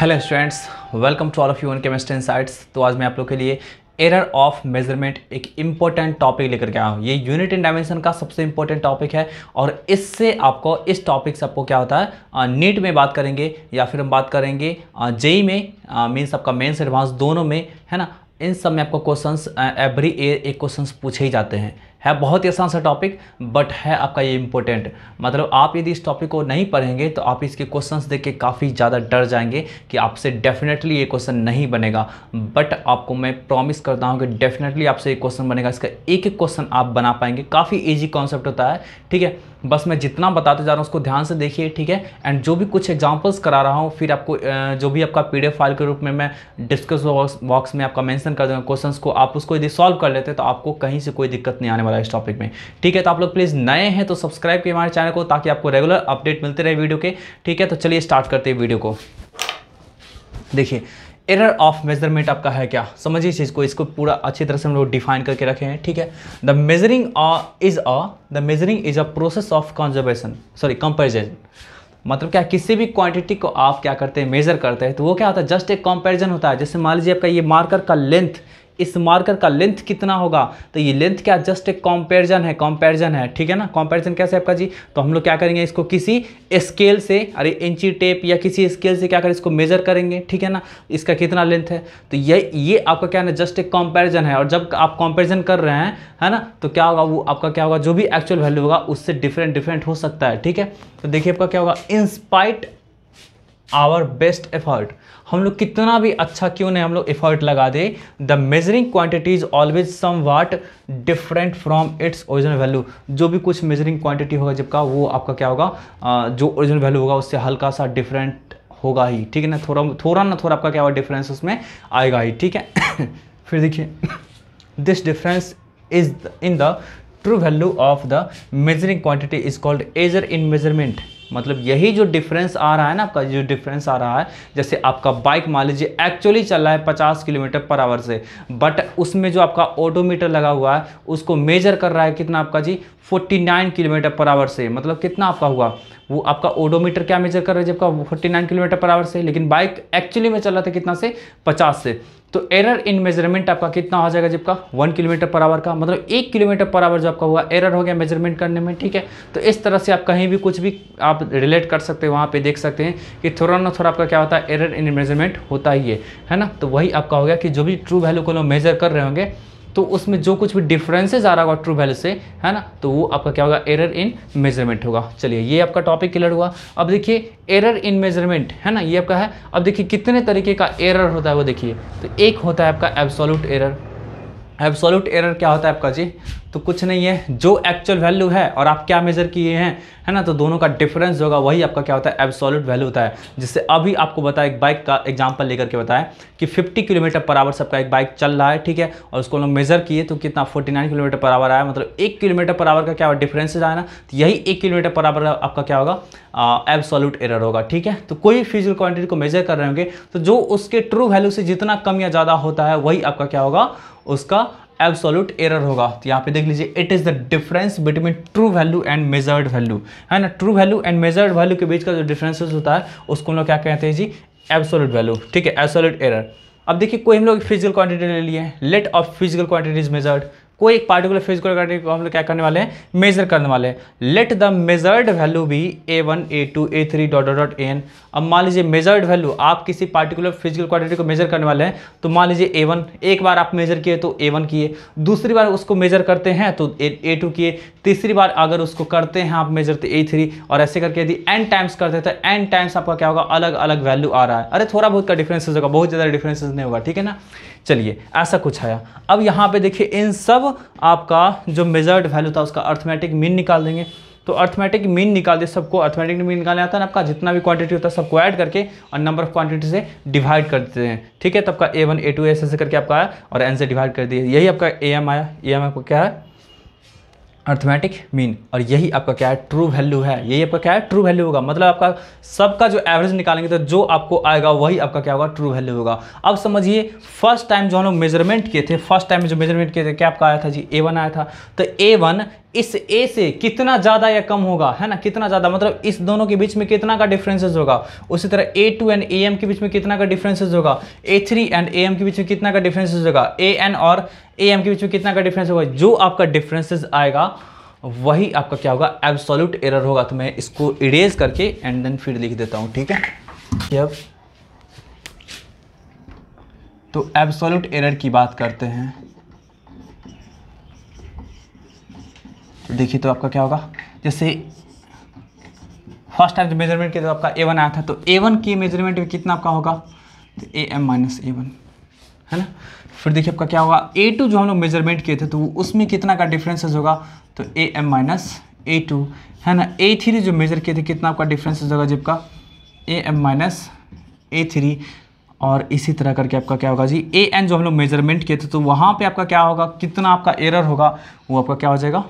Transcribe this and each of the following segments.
Hello students welcome to all of you in chemistry sites तो आज मैं आप लोग के लिए एरर ऑफ मेजरमेंट एक इंपॉर्टेंट टॉपिक लेकर के आया हूँ ये यूनिट एंड डायमेंशन का सबसे इंपॉर्टेंट टॉपिक है और इससे आपको इस टॉपिक से आपको क्या होता है नीट में बात करेंगे या फिर हम बात करेंगे जेई e में मीन्स आपका मेन्स एडवांस दोनों में है ना इन सब में आपको क्वेश्चंस एवरी ईयर एक क्वेश्चंस पूछे ही जाते हैं है बहुत ही आसान सा टॉपिक बट है आपका ये इम्पोर्टेंट मतलब आप यदि इस टॉपिक को नहीं पढ़ेंगे तो आप इसके क्वेश्चंस देख के काफ़ी ज़्यादा डर जाएंगे कि आपसे डेफिनेटली ये क्वेश्चन नहीं बनेगा बट आपको मैं प्रॉमिस करता हूँ कि डेफिनेटली आपसे ये क्वेश्चन बनेगा इसका एक एक क्वेश्चन आप बना पाएंगे काफ़ी ईजी कॉन्सेप्ट होता है ठीक है बस मैं जितना बताते जा रहा हूँ उसको ध्यान से देखिए ठीक है एंड जो भी कुछ एग्जाम्पल्स करा रहा हूँ फिर आपको जो भी आपका पी फाइल के रूप में मैं डिस्कस बॉक्स में आपका मैंसन कर दूँगा क्वेश्चन को आप उसको यदि सॉल्व कर लेते तो आपको कहीं से कोई दिक्कत नहीं आने वाली वाला इस टॉपिक में ठीक है तो आप लोग प्लीज़ नए हैं तो सब्सक्राइब किए हमारे चैनल को ताकि आपको रेगुलर अपडेट मिलते रहे वीडियो के ठीक है तो चलिए स्टार्ट करते हैं वीडियो को देखिए एरर ऑफ मेजरमेंट आपका है क्या समझिए चीज़ को इसको पूरा अच्छी तरह से हम लोग डिफाइन करके रखे हैं ठीक है the measuring is a the measuring is a process of conservation sorry comparison मतलब क्या किसी भी क्वांटिटी को आप क्या करते हैं मेजर करते हैं तो वो क्या होता है जस्ट एक कंपेरिजन होता है जैसे मान लीजिए आपका ये मार्कर का लेंथ इस मार्कर का लेंथ कितना होगा तो ये लेंथ क्या जस्ट एक कॉम्पेरिजन है कॉम्पेरिजन है ठीक है ना कॉम्पेरिजन कैसे आपका जी तो हम लोग क्या करेंगे इसको किसी स्केल से अरे इंची टेप या किसी स्केल से क्या करें इसको मेजर करेंगे ठीक है ना इसका कितना लेंथ है तो ये ये आपका क्या है जस्ट एक कॉम्पेरिजन है और जब आप कॉम्पेरिजन कर रहे हैं है ना तो क्या होगा वो आपका क्या होगा जो भी एक्चुअल वैल्यू होगा उससे डिफरेंट डिफरेंट हो सकता है ठीक है तो देखिए आपका क्या होगा इंस्पाइट आवर बेस्ट एफर्ट हम लोग कितना भी अच्छा क्यों नहीं हम लोग एफर्ट लगा दे the measuring quantity is always somewhat different from its original value जो भी कुछ मेजरिंग क्वान्टिटी होगा जब का वो आपका क्या होगा जो ओरिजिनल वैल्यू होगा उससे हल्का सा डिफरेंट होगा ही ठीक है ना थोड़ा थोड़ा ना थोड़ा आपका क्या होगा डिफरेंस उसमें आएगा ही ठीक है फिर देखिए this difference is in the true value of the measuring quantity is called error in measurement मतलब यही जो डिफरेंस आ रहा है ना आपका जो डिफरेंस आ रहा है जैसे आपका बाइक मान लीजिए एक्चुअली चल रहा है पचास किलोमीटर पर आवर से बट उसमें जो आपका ऑटोमीटर लगा हुआ है उसको मेजर कर रहा है कितना आपका जी 49 किलोमीटर पर आवर से मतलब कितना आपका हुआ वो आपका ओडोमीटर क्या मेजर कर रहा है जब का 49 किलोमीटर पर आवर से लेकिन बाइक एक्चुअली में चल रहा था कितना से 50 से तो एरर इन मेजरमेंट आपका कितना हो जाएगा जब का वन किलोमीटर पर आवर का मतलब एक किलोमीटर पर आवर जो आपका हुआ एरर हो गया मेजरमेंट करने में ठीक है तो इस तरह से आप कहीं भी कुछ भी आप रिलेट कर सकते हैं वहाँ पे देख सकते हैं कि थोड़ा ना थोड़ा आपका क्या होता है एरर इन मेजरमेंट होता ही है है ना तो वही आपका हो गया कि जो भी ट्रू वैल्यू को लोग मेजर कर रहे होंगे तो उसमें जो कुछ भी डिफरेंसेज आ रहा होगा ट्रू वैल्यू से है ना तो वो आपका क्या होगा एरर इन मेजरमेंट होगा चलिए ये आपका टॉपिक क्लियर हुआ अब देखिए एरर इन मेजरमेंट है ना ये आपका है अब देखिए कितने तरीके का एरर होता है वो देखिए तो एक होता है आपका एब्सोल्यूट एरर एब्सोल्यूट एरर क्या होता है आपका जी तो कुछ नहीं है जो एक्चुअल वैल्यू है और आप क्या मेजर किए हैं है ना तो दोनों का डिफरेंस जो होगा वही आपका क्या होता है एब्सोल्यूट वैल्यू होता है जिससे अभी आपको बताया एक बाइक का एग्जाम्पल लेकर के बताएं कि 50 किलोमीटर पर आवर सबका एक बाइक चल रहा है ठीक है और उसको हम लोग मेजर किए तो कितना 49 किलोमीटर पर आवर आया मतलब एक किलोमीटर पर आवर का क्या डिफरेंस आया ना तो यही एक किलोमीटर पर आवर आपका क्या होगा एब्सोल्यूट एरर होगा ठीक है तो कोई फिजिकल क्वान्टिटी को मेजर कर रहे होंगे तो जो उसके ट्रू वैल्यू से जितना कम या ज़्यादा होता है वही आपका क्या होगा उसका एब्सोल्यूट एरर होगा तो यहाँ पे देख लीजिए it is the difference between true value and measured value है ना true value and measured value के बीच का जो डिफरेंसेस होता है उसको हम लोग क्या कहते हैं जी एब्सोल्यूट वैल्यू ठीक है एब्सोल्यूट एरर अब देखिए कोई हम लोग फिजिकल क्वांटिटी ले लिए let of physical is measured कोई एक पार्टिकुलर फिजिकल क्वांटिटी को हम लोग क्या करने वाले हैं मेजर करने वाले हैं लेट द मेजर्ड वैल्यू भी A one A two A three dot dot dot N अब मान लीजिए मेजर्ड वैल्यू आप किसी पार्टिकुलर फिजिकल क्वांटिटी को मेजर करने वाले हैं तो मान लीजिए ए वन एक बार आप मेजर किए तो ए वन किए दूसरी बार उसको मेजर करते हैं तो ए टू किए तीसरी बार अगर उसको करते हैं आप मेजर तो ए थ्री और ऐसे करके यदि एन टाइम्स करते हैं तो एन टाइम्स आपका क्या होगा अलग अलग वैल्यू आ रहा है अरे थोड़ा बहुत का डिफरेंस होगा बहुत ज़्यादा डिफरेंसेज नहीं होगा ठीक है ना चलिए ऐसा कुछ आया अब यहाँ पे देखिए इन सब आपका जो मेजर्ड वैल्यू था उसका अर्थमेटिक मीन निकाल देंगे तो अर्थमेटिक मीन निकाल दिए सबको अर्थमेटिक मीन निकालने आता है ना आपका जितना भी क्वांटिटी होता है सबको ऐड करके और नंबर ऑफ क्वांटिटी से डिवाइड कर देते हैं ठीक है तब का ए वन ए टू ऐसे करके आपका आया और एन से डिवाइड कर दिए यही आपका ए एम आया ए एम आपका क्या है अर्थमेटिक मीन और यही आपका क्या है ट्रू वैल्यू है यही आपका क्या है ट्रू वैल्यू होगा मतलब आपका सबका जो एवरेज निकालेंगे तो जो आपको आएगा वही आपका क्या होगा ट्रू वैल्यू होगा अब समझिए फर्स्ट टाइम जो हम लोग मेजरमेंट किए थे फर्स्ट टाइम जो मेजरमेंट किए थे क्या आपका आया था जी ए वन आया था तो ए वन इस ए से कितना ज़्यादा या कम होगा है ना कितना ज़्यादा मतलब इस दोनों के बीच में कितना का डिफरेंसेस होगा उसी तरह A two and A M के बीच में कितना का डिफरेंसेस होगा A three and A M के बीच में कितना का डिफरेंसेस होगा ए एन और ए एम के बीच में कितना का डिफरेंस होगा जो आपका डिफरेंसेस आएगा वही आपका क्या होगा एब्सोल्यूट एरर होगा तो मैं इसको इरेज करके एंड देन फिर लिख देता हूँ ठीक है अब तो एब्सोल्यूट एरर की बात करते हैं देखिए तो आपका क्या होगा जैसे फर्स्ट टाइम मेजरमेंट के तो आपका ए वन आया था तो ए वन के मेजरमेंट में कितना आपका होगा तो A M minus A one है ना फिर देखिए आपका क्या होगा ए टू जो हम लोग मेजरमेंट किए थे तो उसमें कितना का डिफरेंसेस होगा तो A M minus A two है ना ए थ्री जो मेजर किए थे कितना आपका डिफरेंसेज होगा जब का A M minus A three और इसी तरह करके आपका क्या होगा जी ए एन जो हम लोग मेजरमेंट किए थे तो वहाँ पे आपका क्या होगा कितना आपका एरर होगा वो आपका क्या हो जाएगा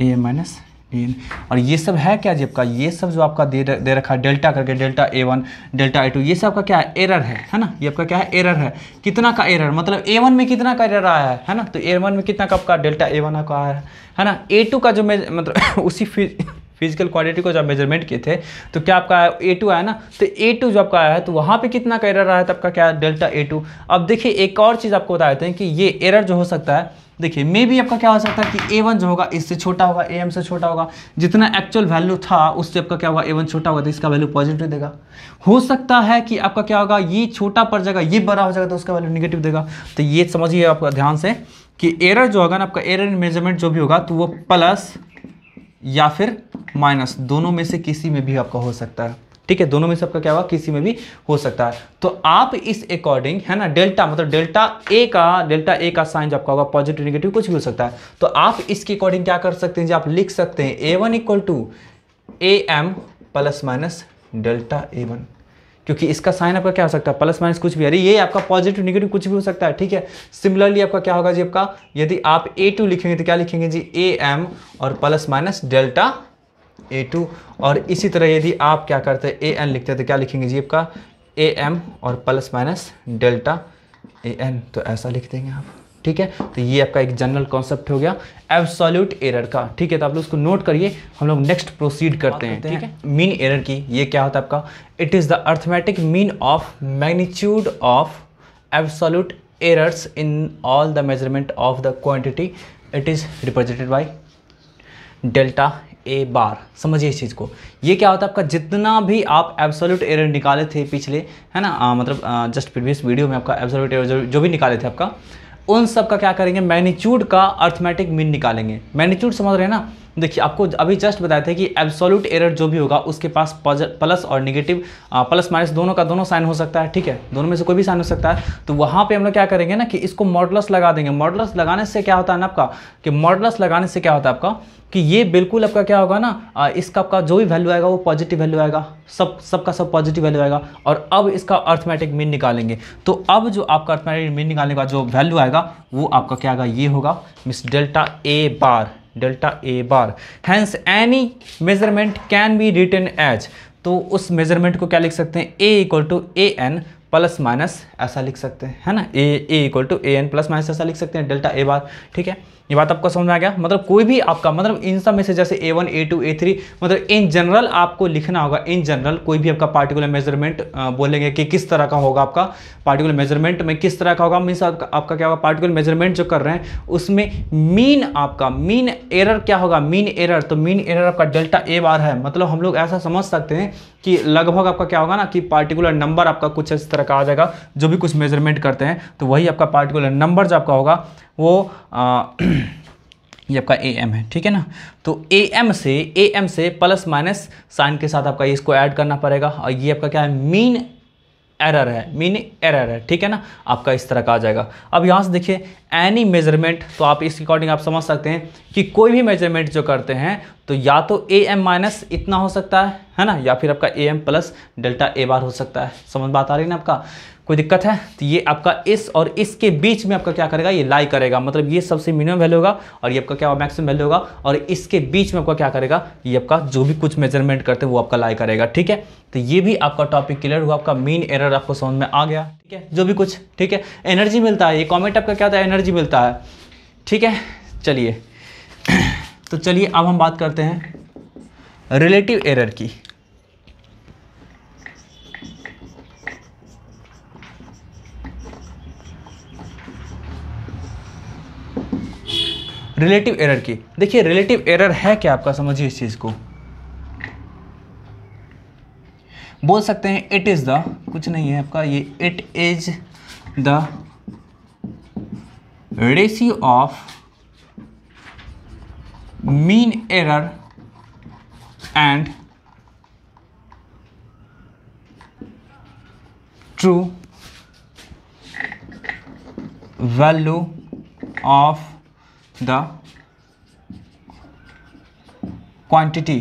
ए माइनस एन और ये सब है क्या जब का ये सब जो आपका दे दे रखा है डेल्टा करके delta A one delta A two ये सब का क्या है एरर है है ना ये आपका क्या है एरर है कितना का एरर मतलब ए वन में कितना का एरर आया है है ना तो ए वन में कितना का आपका डेल्टा ए वन का आया है है ना ए टू का जो मैं मतलब उसी फिजिकल क्वालिटी को जब मेजरमेंट किए थे तो क्या आपका आया ए टू आया ना तो ए टू जो आपका आया है तो वहाँ पे कितना का एरर आया था आपका क्या डेल्टा ए टू अब देखिए एक और चीज़ आपको बता देते हैं कि ये एरर जो हो सकता है देखिए मे भी आपका क्या हो सकता है कि ए वन जो होगा इससे छोटा होगा ए एम से छोटा होगा जितना एक्चुअल वैल्यू था उससे आपका क्या होगा ए वन छोटा होगा तो इसका वैल्यू पॉजिटिव देगा हो सकता है कि आपका क्या होगा ये छोटा पड़ जाएगा ये बड़ा हो जाएगा तो उसका वैल्यू निगेटिव देगा तो ये समझिए आपका ध्यान से कि एरर जो होगा ना आपका एरर मेजरमेंट जो भी होगा तो वो प्लस या फिर माइनस दोनों में से किसी में भी आपका हो सकता है ठीक है दोनों में से आपका क्या हुआ किसी में भी हो सकता है तो आप इस अकॉर्डिंग है ना डेल्टा मतलब डेल्टा ए का डेल्टा ए का साइन आपका होगा पॉजिटिव निगेटिव कुछ भी हो सकता है तो आप इसके अकॉर्डिंग क्या कर सकते हैं जो आप लिख सकते हैं A one equal to A M plus minus delta A one क्योंकि इसका साइन आपका क्या हो सकता है प्लस माइनस कुछ भी अरे ये आपका पॉजिटिव निगेटिव कुछ भी हो सकता है ठीक है सिमिलरली आपका क्या होगा जी आपका यदि आप ए टू लिखेंगे तो क्या लिखेंगे जी ए एम और plus minus delta A two और इसी तरह यदि आप क्या करते हैं ए एन लिखते हैं तो क्या लिखेंगे जी आपका ए एम और plus minus delta A N तो ऐसा लिख देंगे आप ठीक है तो ये आपका एक जनरल कॉन्सेप्ट हो गया एब्सोल्यूट एरर का ठीक है तो आप लोग उसको नोट करिए हम लोग नेक्स्ट प्रोसीड करते हैं ठीक है मीन एरर की ये क्या होता है आपका it is the arithmetic mean of magnitude of absolute errors in all the measurement of the quantity it is represented by delta A bar समझिए इस चीज़ को ये क्या होता है आपका जितना भी आप एब्सोल्यूट एरर निकाले थे पिछले है ना आ, मतलब आ, जस्ट प्रीवियस वीडियो में आपका एब्सोल्यूट एरर जो, जो भी निकाले थे आपका उन सब का क्या करेंगे मैनीच्यूड का अर्थमेटिक मीन निकालेंगे मैनीच्यूड समझ रहे हैं ना देखिए आपको अभी जस्ट बताया था कि एब्सोल्यूट एरर जो भी होगा उसके पास प्लस और निगेटिव प्लस माइनस दोनों का दोनों साइन हो सकता है ठीक है दोनों में से कोई भी साइन हो सकता है तो वहाँ पे हम लोग क्या करेंगे ना कि इसको मॉडलस लगा देंगे मॉडलस लगाने से क्या होता है ना आपका कि मॉडलस लगाने से क्या होता है आपका कि ये बिल्कुल आपका क्या होगा ना इसका आपका जो भी वैल्यू आएगा वो पॉजिटिव वैल्यू आएगा सब सबका सब पॉजिटिव वैल्यू आएगा और अब इसका अर्थमेटिक मीन निकालेंगे तो अब जो आपका अर्थमेटिक मीन निकालने का जो वैल्यू आएगा वो आपका क्या आएगा ये होगा मिस delta A bar delta A bar hence any measurement can be written as तो उस मेजरमेंट को क्या लिख सकते हैं A equal to A N plus minus ऐसा लिख सकते हैं है ना A A equal to A N plus minus ऐसा लिख सकते हैं डेल्टा ए बार ठीक है ये बात आपको समझ में आ गया मतलब कोई भी आपका मतलब इन सब में से जैसे A one A two A three मतलब इन जनरल आपको लिखना होगा इन जनरल कोई भी आपका पार्टिकुलर मेजरमेंट बोलेंगे कि किस तरह का होगा आपका पार्टिकुलर मेजरमेंट में किस तरह का होगा मीन आपका, आपका क्या होगा पार्टिकुलर मेजरमेंट जो कर रहे हैं उसमें मीन आपका मीन एरर क्या होगा मीन एरर तो मीन एरर आपका डेल्टा ए बार है मतलब हम लोग ऐसा समझ सकते हैं कि लगभग आपका क्या होगा ना कि पार्टिकुलर नंबर आपका कुछ इस तरह का आ जाएगा जो भी कुछ मेजरमेंट करते हैं तो वही आपका पार्टिकुलर नंबर जो आपका होगा वो आ, ये आपका ए एम है ठीक है ना तो ए एम से ए एम से प्लस माइनस साइन के साथ आपका इसको ऐड करना पड़ेगा और ये आपका क्या है मीन एरर है मीनिंग एरर है ठीक है ना आपका इस तरह का आ जाएगा अब यहाँ से देखिए एनी मेजरमेंट तो आप इसके अकॉर्डिंग आप समझ सकते हैं कि कोई भी मेजरमेंट जो करते हैं तो या तो ए एम माइनस इतना हो सकता है है ना या फिर आपका A M plus delta A bar हो सकता है समझ बात आ रही है ना आपका कोई दिक्कत है तो ये आपका इस और इसके बीच में आपका क्या करेगा ये लाई करेगा मतलब ये सबसे मिनिमम वैल्यू होगा और ये आपका क्या होगा मैक्सिमम वैल्यू होगा और इसके बीच में आपका क्या करेगा ये आपका जो भी कुछ मेजरमेंट करते हैं वो आपका लाई करेगा ठीक है तो ये भी आपका टॉपिक क्लियर हुआ आपका मेन एरर आपको समझ में आ गया ठीक है जो भी कुछ ठीक है एनर्जी मिलता है ये कॉमेंट आपका क्या होता है एनर्जी मिलता है ठीक है चलिए तो चलिए अब हम बात करते हैं रिलेटिव एरर की रिलेटिव एरर की देखिए रिलेटिव एरर है क्या आपका समझिए इस चीज़ को बोल सकते हैं इट इज़ द कुछ नहीं है आपका ये it is the ratio of mean error and true value of the quantity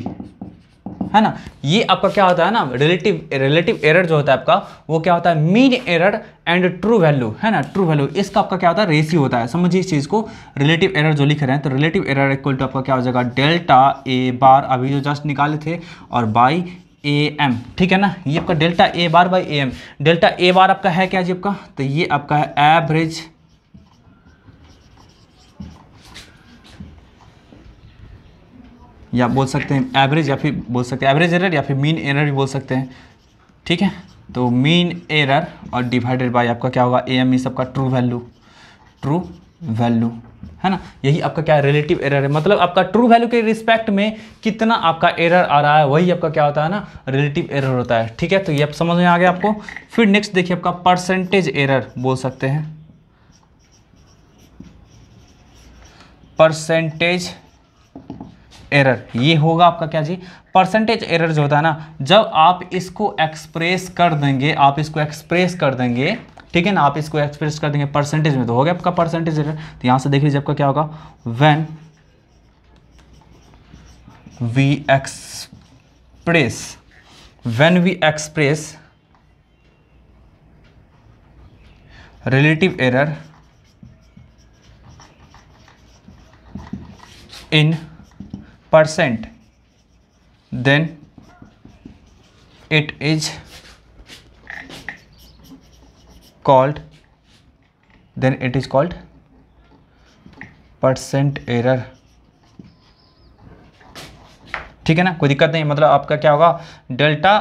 है ना ये आपका क्या होता है ना रिलेटिव रिलेटिव एरर जो होता है आपका वो क्या होता है mean error and true value है ना ट्रू वैल्यू इसका आपका क्या होता है रेसी होता है समझिए इस चीज़ को रिलेटिव एरर जो लिख रहे हैं तो रिलेटिव एरर इक्वल टू आपका क्या हो जाएगा डेल्टा ए बार अभी जो जस्ट निकाले थे और बाई ए एम ठीक है ना ये आपका delta A bar by A M delta A bar आपका है क्या जी आपका तो ये आपका है एवरेज या बोल सकते हैं एवरेज या फिर बोल सकते हैं एवरेज एरर या फिर मीन एरर भी बोल सकते हैं ठीक है तो मीन एरर और डिवाइडेड बाय आपका क्या होगा ए एम ई सबका ट्रू वैल्यू ट्रू वैल्यू है ना यही आपका क्या रिलेटिव एरर है मतलब आपका ट्रू वैल्यू के रिस्पेक्ट में कितना आपका एरर आ रहा है वही आपका क्या होता है ना रिलेटिव एरर होता है ठीक है तो ये आप समझ में आ गया आपको फिर नेक्स्ट देखिए आपका परसेंटेज एरर बोल सकते हैं परसेंटेज एरर ये होगा आपका क्या जी परसेंटेज एरर जो होता है ना जब आप इसको एक्सप्रेस कर देंगे आप इसको एक्सप्रेस कर देंगे ठीक है ना आप इसको एक्सप्रेस कर देंगे परसेंटेज में तो हो गया आपका परसेंटेज एरर तो यहां से देख लीजिए आपका क्या होगा when we express when we express relative error in percent then it is called then it is called percent error ठीक है ना कोई दिक्कत नहीं मतलब आपका क्या होगा delta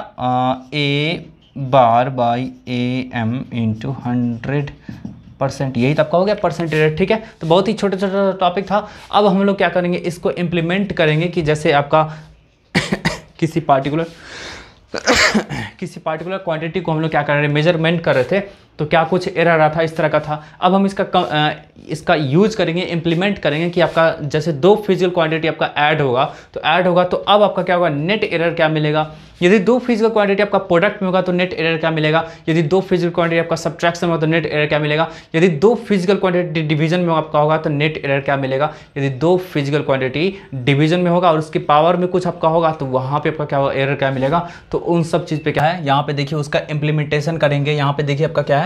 A bar by A M into hundred percent यही तब तो का हो गया परसेंट रेट ठीक है तो बहुत ही छोटा छोटा टॉपिक था अब हम लोग क्या करेंगे इसको इम्प्लीमेंट करेंगे कि जैसे आपका किसी पार्टिकुलर किसी पार्टिकुलर क्वांटिटी को हम लोग क्या कर रहे हैं मेजरमेंट कर रहे थे तो क्या कुछ एरर आ रहा था इस तरह का था अब हम इसका कम, आ, इसका यूज करेंगे इंप्लीमेंट करेंगे कि आपका जैसे दो फिजिकल क्वांटिटी आपका ऐड होगा तो ऐड होगा तो अब आपका क्या होगा नेट एरर क्या मिलेगा यदि दो फिजिकल क्वांटिटी आपका प्रोडक्ट में होगा तो नेट एरर क्या मिलेगा यदि दो फिजिकल क्वांटिटी आपका सब्ट्रैक्शन होगा तो नेट एरर क्या मिलेगा यदि दो फिजिकल क्वांटिटी डिवीजन में आपका होगा तो नेट एरर क्या मिलेगा यदि दो फिजिकल क्वांटिटी डिवीजन में होगा और उसकी पावर में कुछ आपका होगा तो वहाँ पर आपका क्या होगा एरर क्या मिलेगा तो उन सब चीज़ पर क्या है यहाँ पे देखिए उसका इंप्लीमेंटेशन करेंगे यहाँ पे देखिए आपका क्या है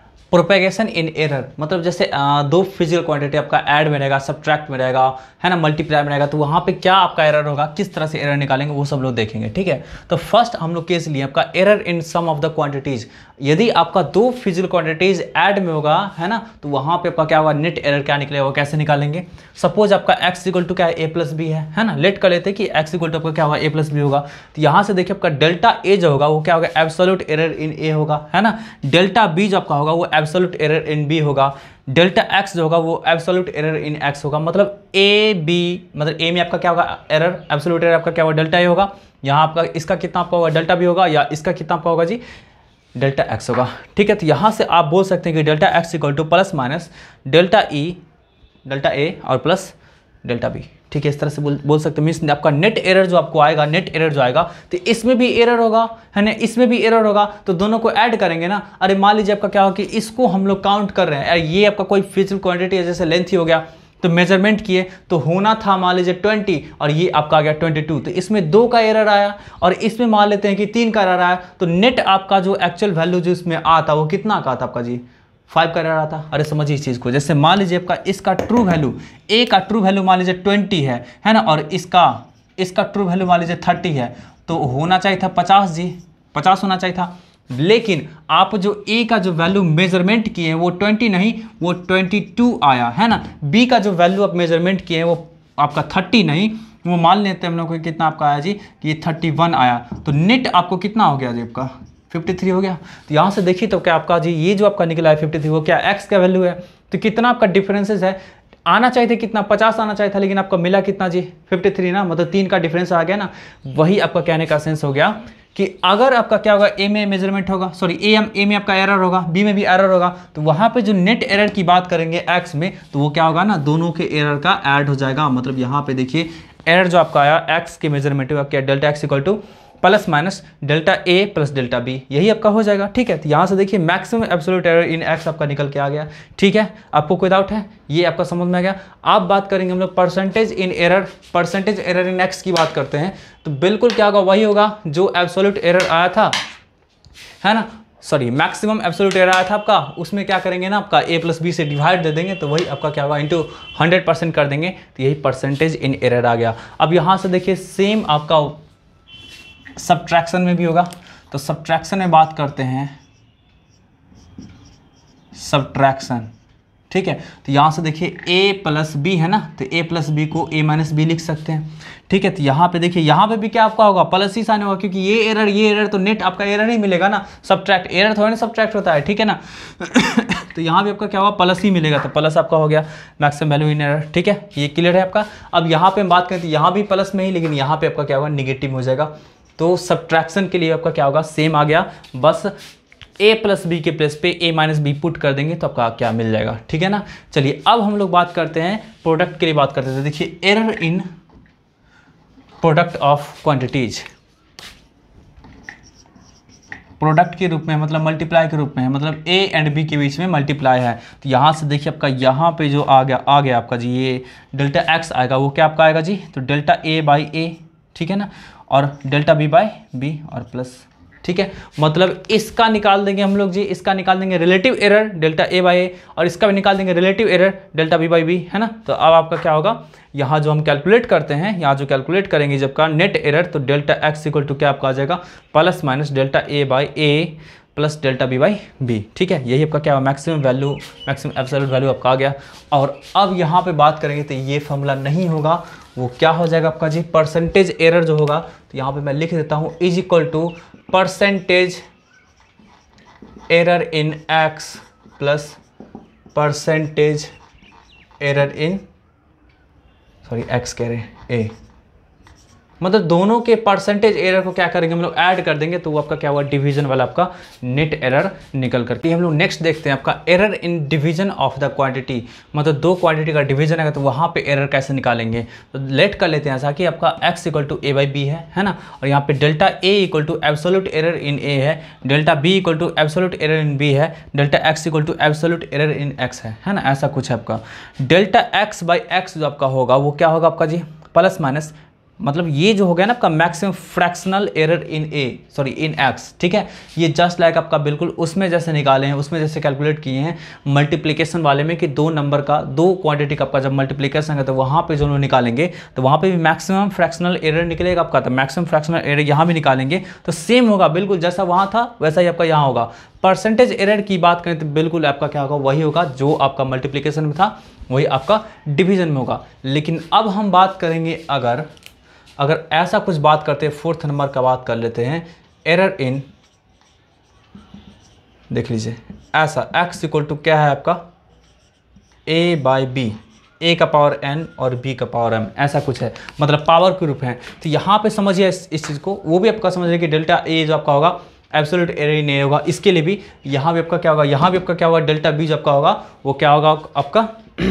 प्रोपेगेशन इन एरर मतलब जैसे दो फिजिकल क्वांटिटी आपका ऐड में रहेगा सब्ट्रैक्ट में रहेगा है ना मल्टीप्लाई में रहेगा तो वहाँ पे क्या आपका एरर होगा किस तरह से एरर निकालेंगे वो सब लोग देखेंगे ठीक है तो फर्स्ट हम लोग केस लिए आपका error in sum of the quantities यदि आपका दो फिजिकल क्वांटिटीज़ ऐड में होगा है ना तो वहाँ पर आपका क्या होगा नेट एरर क्या निकलेगा वो कैसे निकालेंगे सपोज आपका एक्स इक्वल टू क्या है ए प्लस बी है ना लेट कर लेते कि एक्स इक्वल टू आपका क्या होगा ए प्लस बी होगा तो यहाँ से देखिए आपका डेल्टा ए जो होगा वो क्या होगा एब्सोल्यूट एरर इन ए होगा है ना डेल्टा बी जो आपका होगा वो एब्सोल्यूट एरर इन बी होगा डेल्टा एक्स जो होगा वो एब्सोल्यूट एरर इन एक्स होगा मतलब ए बी मतलब ए में आपका क्या होगा एरर एब्सोल्यूट एरर आपका क्या होगा डेल्टा ए होगा यहाँ आपका इसका कितना आपका होगा डेल्टा बी होगा या इसका कितना आपका होगा जी डेल्टा एक्स होगा ठीक है तो यहाँ से आप बोल सकते हैं कि delta X equal to plus minus delta E delta A और प्लस डेल्टा बी ठीक है इस तरह से बोल बोल सकते हो मीन्स आपका नेट एरर जो आपको आएगा नेट एरर जो आएगा तो इसमें भी एरर होगा है ना इसमें भी एरर होगा तो दोनों को ऐड करेंगे ना अरे मान लीजिए आपका क्या हो कि इसको हम लोग काउंट कर रहे हैं ये आपका कोई फिजिकल क्वांटिटी है जैसे लेंथ ही हो गया तो मेजरमेंट किए तो होना था मान लीजिए ट्वेंटी और ये आपका आ गया ट्वेंटी टू तो इसमें दो का एरर आया और इसमें मान लेते हैं कि तीन का एरर आया तो नेट आपका जो एक्चुअल वैल्यू जो इसमें आता वो कितना का आता आपका जी फाइव का रहा था अरे समझिए इस चीज़ को जैसे मान लीजिए आपका इसका ट्रू वैल्यू ए का ट्रू वैल्यू मान लीजिए ट्वेंटी है है ना और इसका इसका ट्रू वैल्यू मान लीजिए थर्टी है तो होना चाहिए था पचास जी पचास होना चाहिए था लेकिन आप जो ए का जो वैल्यू मेजरमेंट किए हैं वो ट्वेंटी नहीं वो ट्वेंटी टू आया है ना बी का जो वैल्यू आप मेजरमेंट किए हैं वो आपका थर्टी नहीं वो मान लेते हैं हम लोग को कितना आपका आया जी कि ये थर्टी वन आया तो नेट आपको कितना हो गया जी आपका 53 हो गया तो यहाँ से देखिए तो क्या आपका जी ये जो आपका निकला है 53 वो क्या एक्स का वैल्यू है तो कितना आपका डिफरेंसेस है आना चाहिए थे कितना 50 आना चाहिए था लेकिन आपका मिला कितना जी 53 ना मतलब तीन का डिफरेंस आ गया ना वही आपका कहने का सेंस हो गया कि अगर आपका क्या होगा ए में मेजरमेंट होगा सॉरी ए एम ए में आपका एरर होगा बी में भी एरर होगा तो वहां पे जो नेट एरर की बात करेंगे एक्स में तो वो क्या होगा ना दोनों के एरर का ऐड हो जाएगा मतलब यहाँ पे देखिए एरर जो आपका आया एक्स के मेजरमेंट हुआ क्या delta X equal to plus minus delta A plus delta B यही आपका हो जाएगा ठीक है तो यहाँ से देखिए maximum absolute error in X आपका निकल के आ गया ठीक है आपको कोई डाउट है ये आपका समझ में आ गया आप बात करेंगे हम लोग percentage in error percentage error in X की बात करते हैं तो बिल्कुल क्या होगा वही होगा जो एब्सोल्यूट एरर आया था है ना सॉरी मैक्सिमम एब्सोल्यूट एरर आया था आपका उसमें क्या करेंगे ना आपका ए प्लस बी से डिवाइड दे देंगे तो वही आपका क्या होगा इंटू हंड्रेड परसेंट कर देंगे तो यही परसेंटेज इन एरर आ गया अब यहाँ से देखिए सेम आपका सब्ट्रैक्शन में भी होगा तो सब्ट्रैक्शन में बात करते हैं सब्ट्रैक्शन ठीक है तो यहाँ से देखिए a प्लस बी है ना तो a प्लस बी को a माइनस बी लिख सकते हैं ठीक है तो यहाँ पे देखिए यहाँ पे भी क्या आपका होगा प्लस ही साइन होगा क्योंकि ये एरर ये एरर तो नेट आपका एरर ही मिलेगा ना सब्ट्रैक्ट एरर थोड़ा ना सब्ट्रैक्ट होता है ठीक है ना तो यहाँ भी आपका क्या होगा प्लस ही मिलेगा तो प्लस आपका हो गया मैक्सिम वैल्यू इन एरर ठीक है ये क्लियर है आपका अब यहाँ पे हम बात करें तो यहाँ भी प्लस में ही लेकिन यहाँ पर आपका क्या होगा निगेटिव हो जाएगा तो सब्ट्रैक्शन के लिए आपका क्या होगा सेम आ गया बस ए प्लस बी के प्लेस पे ए माइनस बी पुट कर देंगे तो आपका क्या मिल जाएगा ठीक है ना चलिए अब हम लोग बात करते हैं प्रोडक्ट के लिए बात करते थे देखिए error in product of quantities product के रूप में मतलब मल्टीप्लाई के रूप में है मतलब ए एंड बी के बीच में मल्टीप्लाई है तो यहाँ से देखिए आपका यहाँ पे जो आ गया आ गया आपका जी ये डेल्टा एक्स आएगा वो क्या आपका आएगा जी तो डेल्टा ए बाई ए ठीक है ना और डेल्टा बी बाय बी और प्लस ठीक है मतलब इसका निकाल देंगे हम लोग जी इसका निकाल देंगे relative error delta A by A और इसका भी निकाल देंगे relative error delta B by B है ना तो अब आपका क्या होगा यहाँ जो हम कैलकुलेट करते हैं यहाँ जो कैलकुलेट करेंगे जब का नेट एरर तो डेल्टा एक्स इक्वल टू क्या आपका आ जाएगा plus minus delta A by A plus delta B by B ठीक है यही आपका क्या हुआ maximum value maximum absolute value आपका आ गया और अब यहाँ पे बात करेंगे तो ये फॉर्मूला नहीं होगा वो क्या हो जाएगा आपका जी परसेंटेज एरर जो होगा तो यहाँ पे मैं लिख देता हूँ is equal to percentage error in X plus percentage error in sorry X कह रहे हैं ए मतलब दोनों के परसेंटेज एरर को क्या करेंगे हम लोग ऐड कर देंगे तो वो आपका क्या हुआ डिवीजन वाला आपका नेट एरर निकल करके हम लोग नेक्स्ट देखते हैं आपका error in division of the quantity मतलब दो क्वांटिटी का डिवीजन है तो वहाँ पे एरर कैसे निकालेंगे तो लेट कर लेते हैं ऐसा कि आपका X equal to A by B है है ना और यहाँ पे delta A equal to absolute error in A है delta B equal to absolute error in B है delta X equal to absolute error in X है है ना ऐसा कुछ है आपका डेल्टा एक्स बाई एक्स जो आपका होगा वो क्या होगा आपका जी प्लस माइनस मतलब ये जो हो गया ना आपका maximum fractional error in A sorry in X ठीक है ये जस्ट लाइक आपका बिल्कुल उसमें जैसे निकाले हैं उसमें जैसे कैलकुलेट किए हैं मल्टीप्लीकेशन वाले में कि दो नंबर का दो क्वांटिटी का आपका जब मल्टीप्लीकेशन है तो वहाँ पे जो लोग निकालेंगे तो वहाँ पे भी मैक्सिमम फ्रैक्शनल एरर निकलेगा आपका तो मैक्सिमम फ्रैक्शनल एरर यहाँ भी निकालेंगे तो सेम होगा बिल्कुल जैसा वहाँ था वैसा ही आपका यहाँ होगा परसेंटेज एरर की बात करें तो बिल्कुल आपका क्या होगा वही होगा जो आपका मल्टीप्लीकेशन में था वही आपका डिवीजन में होगा लेकिन अब हम बात करेंगे अगर अगर ऐसा कुछ बात करते हैं फोर्थ नंबर का बात कर लेते हैं एरर इन देख लीजिए ऐसा एक्स इक्वल टू क्या है आपका ए बाई बी ए का पावर एन और बी का पावर एम ऐसा कुछ है मतलब पावर के रूप है तो यहाँ पे समझिए इस, इस चीज़ को वो भी आपका समझिए कि डेल्टा ए जो आपका होगा एब्सोल्यूट इन नहीं होगा इसके लिए भी यहाँ भी आपका क्या होगा यहाँ भी आपका क्या होगा डेल्टा बी जो आपका होगा वो क्या होगा आपका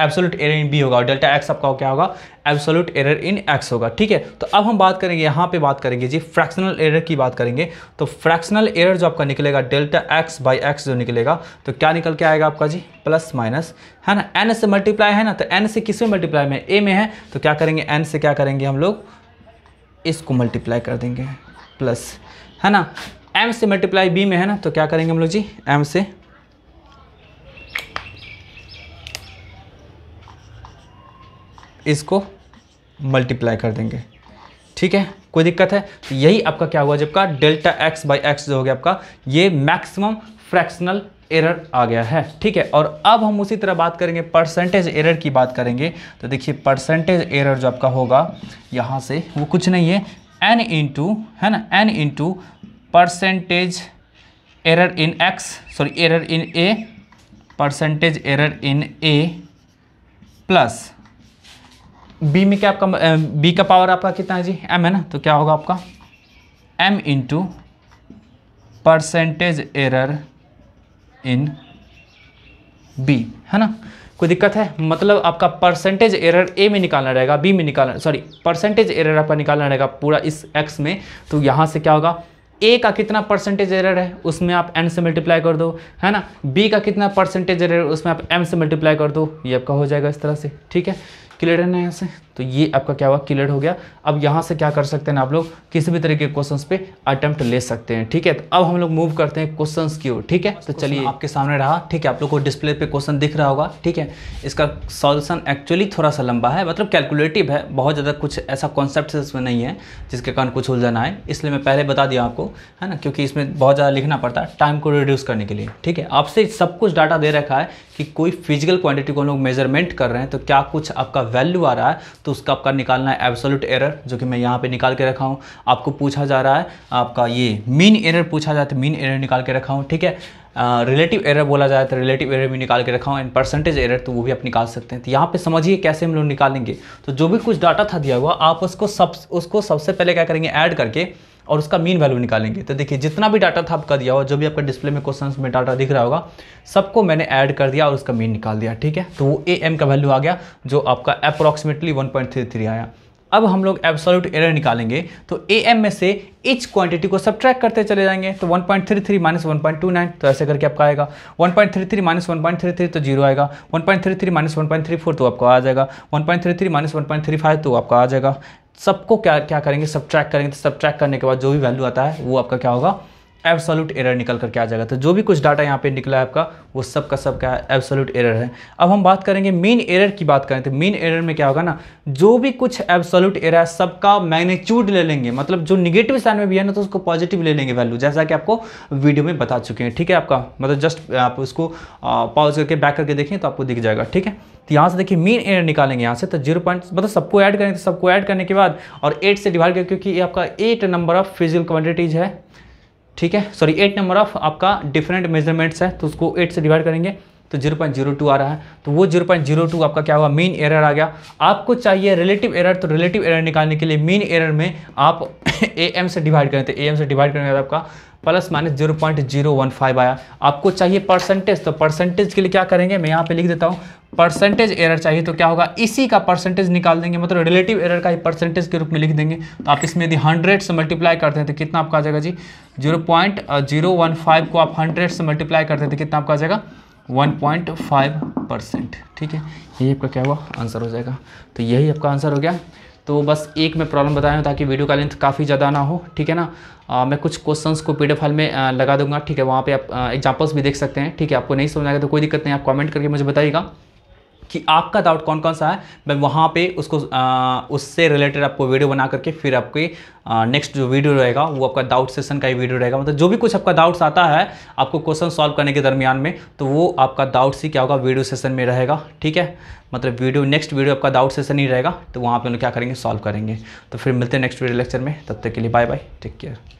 एब्सोलूट एरर इन बी होगा डेल्टा एक्स आपका क्या होगा एब्सोलूट एरर इन एक्स होगा ठीक है तो अब हम बात करेंगे यहाँ पे बात करेंगे जी फ्रैक्शनल एरर की बात करेंगे तो फ्रैक्शनल एरर जो आपका निकलेगा डेल्टा एक्स बाई एक्स जो निकलेगा तो क्या निकल के आएगा आपका जी प्लस माइनस है ना एन से मल्टीप्लाई है ना तो एन से किस में मल्टीप्लाई में ए में है तो क्या करेंगे एन से क्या करेंगे हम लोग इसको मल्टीप्लाई कर देंगे प्लस है ना एम से मल्टीप्लाई बी में है ना तो क्या करेंगे हम लोग जी एम से इसको मल्टीप्लाई कर देंगे ठीक है कोई दिक्कत है तो यही आपका क्या हुआ जब का डेल्टा एक्स बाई एक्स जो हो गया आपका ये मैक्सिमम फ्रैक्शनल एरर आ गया है ठीक है और अब हम उसी तरह बात करेंगे परसेंटेज एरर की बात करेंगे तो देखिए परसेंटेज एरर जो आपका होगा यहाँ से वो कुछ नहीं है एन इंटू है ना n into percentage error in x sorry error in a percentage error in a plus b में क्या आपका बी का पावर आपका कितना है जी एम है ना तो क्या होगा आपका m into percentage error in B है ना कोई दिक्कत है मतलब आपका परसेंटेज एरर ए में निकालना रहेगा बी में निकालना सॉरी परसेंटेज एरर आपका निकालना रहेगा पूरा इस एक्स में तो यहाँ से क्या होगा ए का कितना परसेंटेज एरर है उसमें आप एन से मल्टीप्लाई कर दो है ना बी का कितना परसेंटेज एरर उसमें आप एम से मल्टीप्लाई कर दो ये आपका हो जाएगा इस तरह से ठीक है ¿Qué le harán a ese? तो ये आपका क्या हुआ क्लियर हो गया अब यहाँ से क्या कर सकते हैं आप लोग किसी भी तरीके के क्वेश्चंस पे अटेम्प्ट ले सकते हैं ठीक है तो अब हम लोग मूव करते हैं क्वेश्चंस की ओर ठीक है तो चलिए आपके सामने रहा ठीक है आप लोग को डिस्प्ले पे क्वेश्चन दिख रहा होगा ठीक है इसका सॉल्यूशन एक्चुअली थोड़ा सा लंबा है मतलब कैलकुलेटिव है बहुत ज़्यादा कुछ ऐसा कॉन्सेप्ट इसमें नहीं है जिसके कारण कुछ उलझना है इसलिए मैं पहले बता दिया आपको है ना क्योंकि इसमें बहुत ज़्यादा लिखना पड़ता है टाइम को रिड्यूस करने के लिए ठीक है आपसे सब कुछ डाटा दे रखा है कि कोई फिजिकल क्वांटिटी को हम लोग मेजरमेंट कर रहे हैं तो क्या कुछ आपका वैल्यू आ रहा है तो तो उसका आपका निकालना है एब्सोल्यूट एरर जो कि मैं यहाँ पे निकाल के रखा हूँ आपको पूछा जा रहा है आपका ये मीन एरर पूछा जाता है मीन एरर निकाल के रखा हूँ ठीक है रिलेटिव एरर बोला जाए तो रिलेटिव एरर भी निकाल के रखा हूँ एंड परसेंटेज एरर तो वो भी आप निकाल सकते हैं तो यहाँ पे समझिए कैसे हम लोग निकालेंगे तो जो भी कुछ डाटा था दिया हुआ आप उसको सब उसको सबसे पहले क्या करेंगे ऐड करके और उसका मीन वैल्यू निकालेंगे तो देखिए जितना भी डाटा था आपका दिया हुआ जो भी आपका डिस्प्ले में क्वेश्चन में डाटा दिख रहा होगा सबको मैंने ऐड कर दिया और उसका मीन निकाल दिया ठीक है तो वो ए एम का वैल्यू आ गया जो आपका approximately one point three three आया अब हम लोग एब्सोल्यूट एरर निकालेंगे तो ए एम में से इच क्वांटिटी को ट्रैक करते चले जाएंगे तो 1.33 point three three minus one तो ऐसे करके आपका आएगा 1.33 point three three minus one तो जीरो आएगा 1.33 point three three minus one तो आपका आ जाएगा 1.33 point three three minus one तो आपका आ जाएगा सबको क्या क्या करेंगे सब करेंगे तो सब करने के बाद जो भी वैल्यू आता है वो आपका क्या होगा एब्सोल्यूट एरर निकल करके आ जाएगा तो जो भी कुछ डाटा यहाँ पे निकला है आपका वो सब का सब क्या एब्सोल्यूट एरर है अब हम बात करेंगे मेन एरर की बात करें तो मेन एरर में क्या होगा ना जो भी कुछ एब्सोल्यूट एरर है सबका मैग्नीट्यूड ले लेंगे मतलब जो निगेटिव साइन में भी है ना तो उसको पॉजिटिव ले लेंगे वैल्यू जैसा कि आपको वीडियो में बता चुके हैं ठीक है आपका मतलब जस्ट आप उसको पॉज करके बैक करके देखें तो आपको दिख जाएगा ठीक है तो यहाँ से देखिए मेन एरर निकालेंगे यहाँ से तो जीरो पॉइंट मतलब सबको ऐड करेंगे तो सबको ऐड करने के बाद और एट से डिवाइड कर क्योंकि आपका eight number of physical quantities है ठीक है सॉरी एट नंबर ऑफ आपका डिफरेंट मेजरमेंट्स है तो उसको एट से डिवाइड करेंगे तो जीरो पॉइंट जीरो टू आ रहा है तो वो जीरो पॉइंट जीरो टू आपका क्या हुआ मीन एरर आ गया आपको चाहिए रिलेटिव एरर तो रिलेटिव एरर निकालने के लिए मीन एरर में आप ए एम से डिवाइड करें तो ए एम से डिवाइड करेंगे आपका plus minus zero point zero one five आया आपको चाहिए परसेंटेज तो परसेंटेज के लिए क्या करेंगे मैं यहाँ पे लिख देता हूँ परसेंटेज एरर चाहिए तो क्या होगा इसी का परसेंटेज निकाल देंगे मतलब रिलेटिव एरर का ही परसेंटेज के रूप में लिख देंगे तो आप इसमें यदि हंड्रेड से मल्टीप्लाई करते हैं तो कितना आपका आ जाएगा जी zero point zero one five को आप हंड्रेड से मल्टीप्लाई करते हैं तो कितना आपका आ जाएगा वन पॉइंट फाइव परसेंट ठीक है यही आपका क्या हुआ आंसर हो जाएगा तो यही आपका आंसर हो गया तो बस एक मैं प्रॉब्लम बताया हूँ ताकि वीडियो का लेंथ काफ़ी ज़्यादा ना हो ठीक है ना आ, मैं कुछ क्वेश्चंस को पीडीएफ फाइल में आ, लगा दूंगा ठीक है वहाँ पे आप एग्जांपल्स भी देख सकते हैं ठीक है आपको नहीं समझ आएगा तो कोई दिक्कत नहीं आप कमेंट करके मुझे बताइएगा कि आपका डाउट कौन कौन सा है मैं वहाँ पे उसको आ, उससे रिलेटेड आपको वीडियो बना करके फिर आपके नेक्स्ट जो वीडियो रहेगा वो आपका डाउट सेशन का ही वीडियो रहेगा मतलब जो भी कुछ आपका डाउट्स आता है आपको क्वेश्चन सॉल्व करने के दरमियान में तो वो आपका डाउट्स ही क्या होगा वीडियो सेशन में रहेगा ठीक है मतलब वीडियो नेक्स्ट वीडियो आपका डाउट सेशन ही रहेगा तो वहाँ पर हम क्या करेंगे सॉल्व करेंगे तो फिर मिलते हैं नेक्स्ट वीडियो लेक्चर में तब तक के लिए बाय बाय टेक केयर